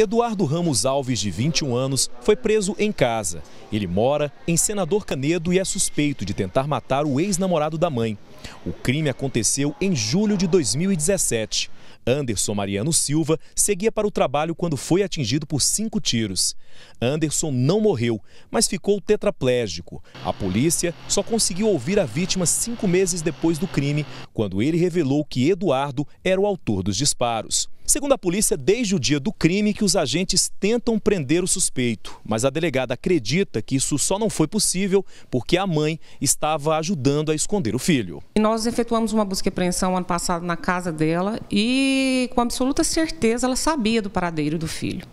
Eduardo Ramos Alves, de 21 anos, foi preso em casa. Ele mora em Senador Canedo e é suspeito de tentar matar o ex-namorado da mãe. O crime aconteceu em julho de 2017. Anderson Mariano Silva seguia para o trabalho quando foi atingido por cinco tiros. Anderson não morreu, mas ficou tetraplégico. A polícia só conseguiu ouvir a vítima cinco meses depois do crime, quando ele revelou que Eduardo era o autor dos disparos. Segundo a polícia, desde o dia do crime que os agentes tentam prender o suspeito, mas a delegada acredita que isso só não foi possível porque a mãe estava ajudando a esconder o filho. nós efetuamos uma busca e apreensão ano passado na casa dela e com absoluta certeza ela sabia do paradeiro do filho.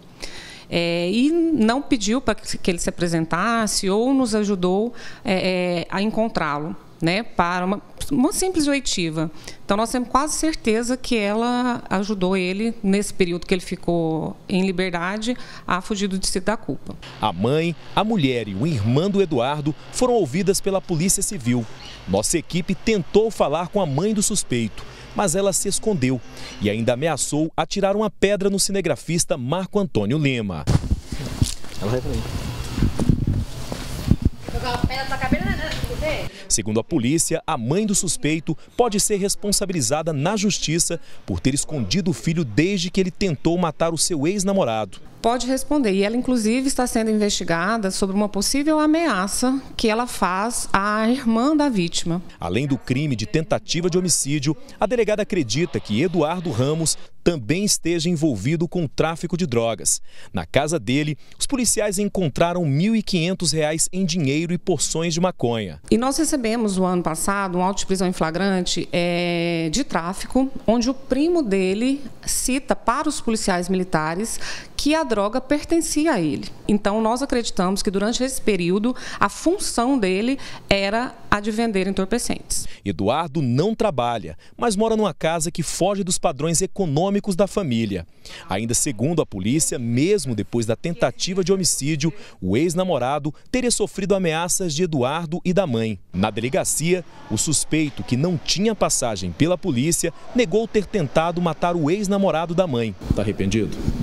É, e não pediu para que ele se apresentasse ou nos ajudou é, é, a encontrá-lo, né, para uma uma simples oitiva. Então nós temos quase certeza que ela ajudou ele, nesse período que ele ficou em liberdade, a fugir do distrito da culpa. A mãe, a mulher e o irmão do Eduardo foram ouvidas pela Polícia Civil. Nossa equipe tentou falar com a mãe do suspeito, mas ela se escondeu e ainda ameaçou atirar uma pedra no cinegrafista Marco Antônio Lima. Ela vai pra mim. Jogar uma pedra na cabeça. Segundo a polícia, a mãe do suspeito pode ser responsabilizada na justiça por ter escondido o filho desde que ele tentou matar o seu ex-namorado pode responder. E ela, inclusive, está sendo investigada sobre uma possível ameaça que ela faz à irmã da vítima. Além do crime de tentativa de homicídio, a delegada acredita que Eduardo Ramos também esteja envolvido com o tráfico de drogas. Na casa dele, os policiais encontraram R$ 1.500 em dinheiro e porções de maconha. E nós recebemos, no ano passado, um auto de prisão em flagrante é, de tráfico, onde o primo dele cita para os policiais militares que a droga droga pertencia a ele. Então, nós acreditamos que durante esse período, a função dele era a de vender entorpecentes. Eduardo não trabalha, mas mora numa casa que foge dos padrões econômicos da família. Ainda segundo a polícia, mesmo depois da tentativa de homicídio, o ex-namorado teria sofrido ameaças de Eduardo e da mãe. Na delegacia, o suspeito, que não tinha passagem pela polícia, negou ter tentado matar o ex-namorado da mãe. Está arrependido?